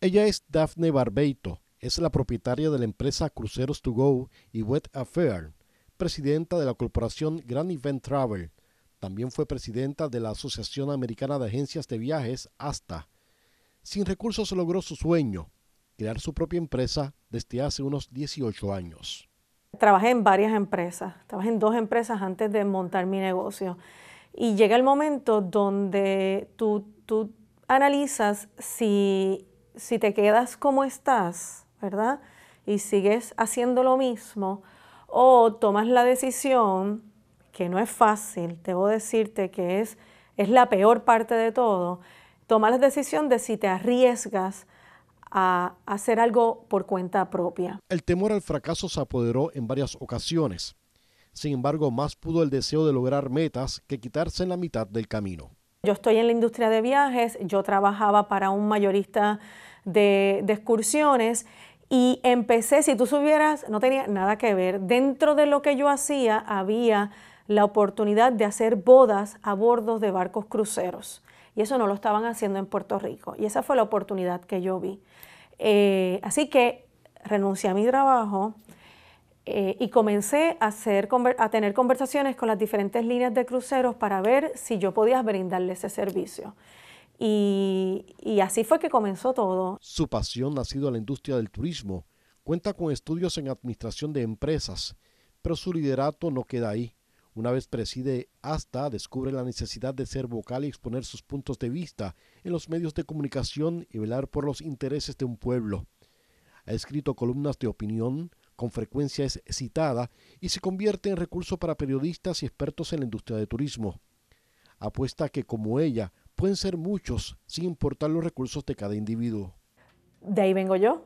Ella es Daphne Barbeito, es la propietaria de la empresa Cruceros to Go y Wet Affair, presidenta de la corporación Grand Event Travel. También fue presidenta de la Asociación Americana de Agencias de Viajes ASTA. Sin recursos logró su sueño, crear su propia empresa desde hace unos 18 años. Trabajé en varias empresas, trabajé en dos empresas antes de montar mi negocio. Y llega el momento donde tú, tú analizas si si te quedas como estás, ¿verdad? Y sigues haciendo lo mismo, o tomas la decisión, que no es fácil, debo decirte que es, es la peor parte de todo, tomas la decisión de si te arriesgas a hacer algo por cuenta propia. El temor al fracaso se apoderó en varias ocasiones. Sin embargo, más pudo el deseo de lograr metas que quitarse en la mitad del camino. Yo estoy en la industria de viajes, yo trabajaba para un mayorista de, excursiones y empecé, si tú subieras, no tenía nada que ver. Dentro de lo que yo hacía había la oportunidad de hacer bodas a bordo de barcos cruceros. Y eso no lo estaban haciendo en Puerto Rico. Y esa fue la oportunidad que yo vi. Eh, así que renuncié a mi trabajo eh, y comencé a, a tener conversaciones con las diferentes líneas de cruceros para ver si yo podía brindarles ese servicio. Y, así fue que comenzó todo. Su pasión ha sido la industria del turismo. Cuenta con estudios en administración de empresas, pero su liderato no queda ahí. Una vez preside hasta descubre la necesidad de ser vocal y exponer sus puntos de vista en los medios de comunicación y velar por los intereses de un pueblo. Ha escrito columnas de opinión, con frecuencia es citada y se convierte en recurso para periodistas y expertos en la industria de turismo. Apuesta que como ella, pueden ser muchos, sin importar los recursos de cada individuo. De ahí vengo yo.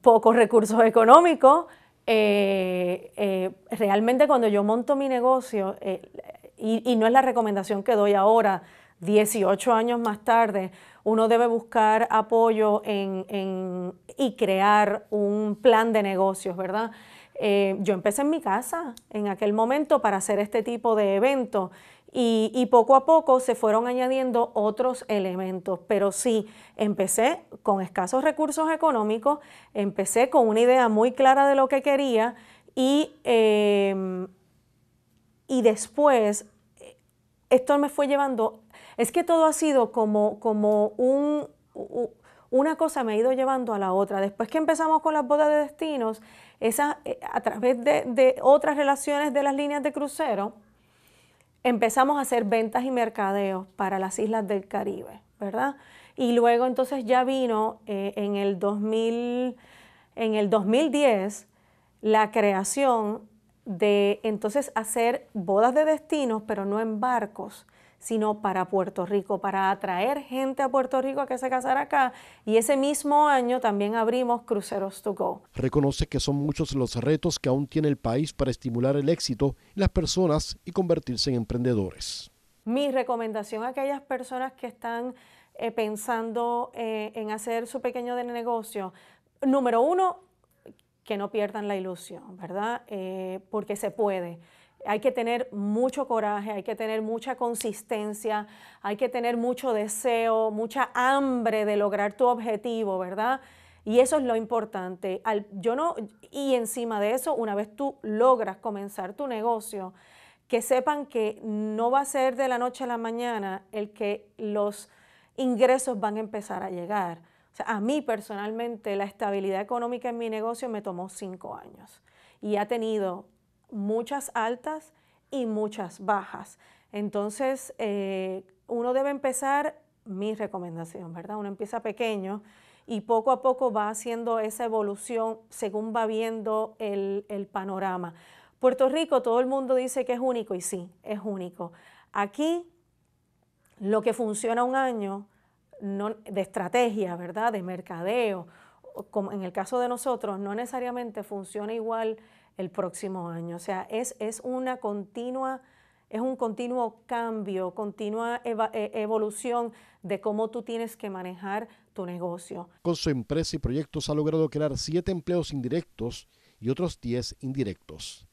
Pocos recursos económicos. Eh, eh, realmente cuando yo monto mi negocio, eh, y, no es la recomendación que doy ahora, 18 años más tarde, uno debe buscar apoyo y crear un plan de negocios, ¿verdad? Eh, yo empecé en mi casa en aquel momento para hacer este tipo de eventos y, poco a poco se fueron añadiendo otros elementos, pero sí, empecé con escasos recursos económicos, empecé con una idea muy clara de lo que quería y, em, y después esto me fue llevando, es que todo ha sido como, como un, una cosa me ha ido llevando a la otra. Después que empezamos con las bodas de destinos, eh, a través de, otras relaciones de las líneas de crucero, empezamos a hacer ventas y mercadeos para las islas del Caribe, ¿verdad? Y luego entonces ya vino eh, en, el en el 2010 la creación de entonces hacer bodas de destinos, pero no en barcos, sino para Puerto Rico, para atraer gente a Puerto Rico a que se casara acá. Y ese mismo año también abrimos Cruceros to Go. Reconoce que son muchos los retos que aún tiene el país para estimular el éxito las personas y convertirse en emprendedores. Mi recomendación a aquellas personas que están eh, pensando eh, en hacer su pequeño negocio, número uno, que no pierdan la ilusión, ¿verdad? Eh, porque se puede hay que tener mucho coraje, hay que tener mucha consistencia, hay que tener mucho deseo, mucha hambre de lograr tu objetivo, ¿verdad? Y eso es lo importante. yo no, y encima de eso, una vez tú logras comenzar tu negocio, que sepan que no va a ser de la noche a la mañana el que los ingresos van a empezar a llegar. O sea, a mí personalmente la estabilidad económica en mi negocio me tomó cinco años y ha tenido muchas altas y muchas bajas. Entonces, eh, uno debe empezar, mi recomendación, ¿verdad? Uno empieza pequeño y poco a poco va haciendo esa evolución según va viendo el, panorama. Puerto Rico, todo el mundo dice que es único y sí, es único. Aquí, lo que funciona un año de estrategia, ¿verdad? De mercadeo como en el caso de nosotros, no necesariamente funciona igual el próximo año. O sea, es, es una continua, es un continuo cambio, continua e-, evolución de cómo tú tienes que manejar tu negocio. Con su empresa y proyectos ha logrado crear siete empleos indirectos y otros diez indirectos.